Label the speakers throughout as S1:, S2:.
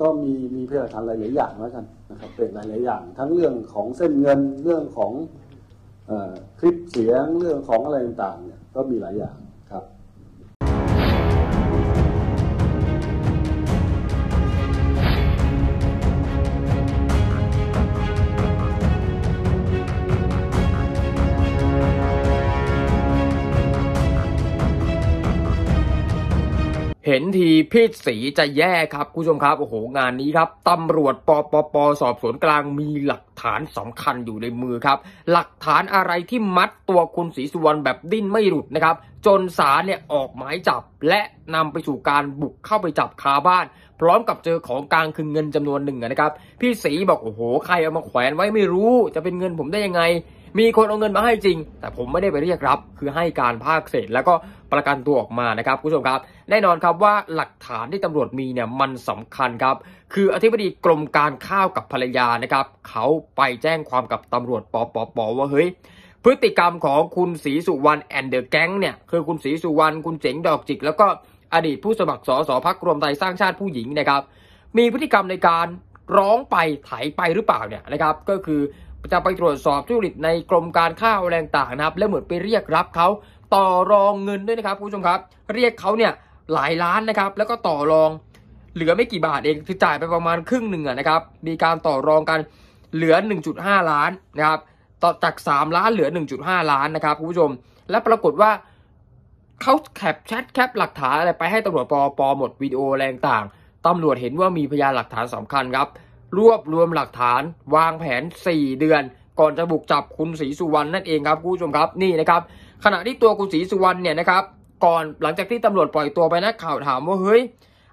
S1: ก็มีมีพยานฐานหลายอย่างแล้วกันนะครับเป็นหลายอย่าง ทั้งเรื่องของเส้นเงินเรื่องของคลิปเสียงเรื่องของอะไรต่างๆเนี่ยก็มีหลายอย่างเห็นทีพิษสีจะแย่ครับคุณผู้ชมครับโอ้โหงานนี้ครับตำรวจปปปสอบสวนกลางมีหลักฐานสำคัญอยู่ในมือครับ หลักฐานอะไรที่มัดตัวคุณศรีสุวรรณแบบดิ้นไม่หลุดนะครับ จนศาลเนี่ยออกหมายจับและนำไปสู่การบุกเข้าไปจับคาบ้าน พร้อมกับเจอของกลางคือเงินจำนวนหนึ่งนะครับ พี่ศรีบอกโอ้โหใครเอามาแขวนไว้ไม่รู้จะเป็นเงินผมได้ยังไงมีคนเอาเงินมาให้จริง แต่ผมไม่ได้ไปเรียกรับ คือให้การภาคเศษแล้วก็ประกันตัวออกมานะครับคุณผู้ชมครับ แน่นอนครับว่าหลักฐานที่ตำรวจมีเนี่ยมันสำคัญครับ คืออธิบดีกรมการข้าวกับภรรยานะครับ เขาไปแจ้งความกับตำรวจปปปว่าเฮ้ย พฤติกรรมของคุณศรีสุวรรณแอนเดอร์แก๊งเนี่ยคือคุณศรีสุวรรณ คุณเจ๋งดอกจิก แล้วก็อดีตผู้สมัครสสพักรวมไทยสร้างชาติผู้หญิงนะครับ มีพฤติกรรมในการร้องไปไถไปหรือเปล่าเนี่ยนะครับก็คือจะไปตรวจสอบทุจริตในกรมการข้าวแรงต่างนะครับและเหมือนไปเรียกรับเขาต่อรองเงินด้วยนะครับคุณผู้ชมครับเรียกเขาเนี่ยหลายล้านนะครับแล้วก็ต่อรองเหลือไม่กี่บาทเองคือจ่ายไปประมาณครึ่งหนึ่งนะครับมีการต่อรองกันเหลือ 1.5 ล้านนะครับต่อจาก 3 ล้านเหลือ 1.5 ล้านนะครับคุณผู้ชมและปรากฏว่าเขาแคปแชทแคปหลักฐานอะไรไปให้ตำรวจปอปอหมดวิดีโอแรงต่างตำรวจเห็นว่ามีพยานหลักฐานสำคัญครับ รวบรวมหลักฐาน วางแผน4เดือน ก่อนจะบุกจับคุณศรีสุวรรณนั่นเองครับคุณผู้ชมครับนี่นะครับขณะที่ตัวคุณศรีสุวรรณเนี่ยนะครับ ก่อนหลังจากที่ตำรวจปล่อยตัวไปนักข่าวถามว่าเฮ้ย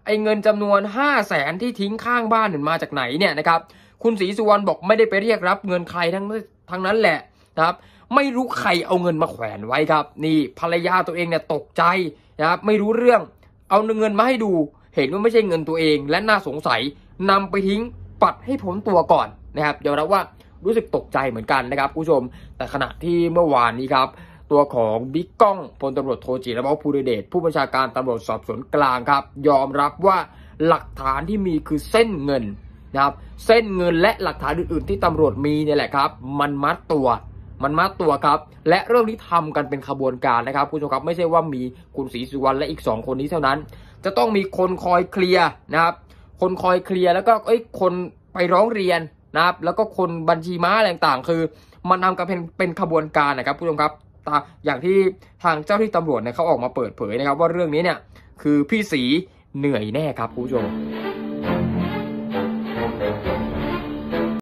S1: ไอเงินจำนวน 5 0 0แสนที่ทิ้งข้างบ้านหนึ่งมาจากไหนเนี่ยนะครับคุณศรีสุวรรณบอกไม่ได้ไปเรียกรับเงินใครทั้งทั้งนั้นแหละนะครับไม่รู้ใครเอาเงินมาแขวนไว้ครับนี่ภรรยาตัวเองเนี่ยตกใจนะครับไม่รู้เรื่องเอาเงินมาให้ดูเห็นว่าไม่ใช่เงินตัวเองและน่าสงสัยนำไปทิ้งปัดให้พ้นตัวก่อนนะครับยอมรับว่ารู้สึกตกใจเหมือนกันนะครับผู้ชมแต่ขณะที่เมื่อวานนี้ครับตัวของบิ๊กก้อง พลตำรวจโทจิรวัตรภูริเดชผู้บัญชาการตำรวจสอบสวนกลางครับยอมรับว่าหลักฐานที่มีคือเส้นเงินนะครับเส้นเงินและหลักฐานอื่นๆที่ตำรวจมีเนี่ยแหละครับมันมัดตัวมันมัดตัวครับ และเรื่องนี้ทำกันเป็นขบวนการนะครับคุณผู้ชมครับไม่ใช่ว่ามีคุณศรีสุวรรณและอีก 2 คนนี้เท่านั้น จะต้องมีคนคอยเคลียร์นะครับ คนคอยเคลียร์แล้วก็เอ้ยคนไปร้องเรียนนะครับ แล้วก็คนบัญชีม้าต่างๆ คือ มันทำกันเป็นเป็นขบวนการนะครับคุณผู้ชมครับอย่างที่ทางเจ้าที่ตำรวจเนี่ยเขาออกมาเปิดเผยนะครับ ว่าเรื่องนี้เนี่ยคือพี่สีเหนื่อยแน่ครับคุณผู้ชม